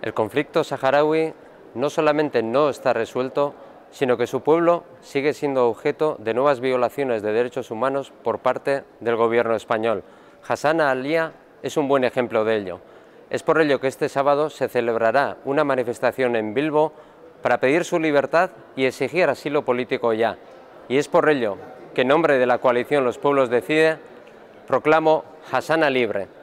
El conflicto saharaui no solamente no está resuelto, sino que su pueblo sigue siendo objeto de nuevas violaciones de derechos humanos por parte del gobierno español. Hassan Alía es un buen ejemplo de ello. Es por ello que este sábado se celebrará una manifestación en Bilbo para pedir su libertad y exigir asilo político ya. Y es por ello que en nombre de la coalición Los Pueblos Decide proclamo Hasana libre.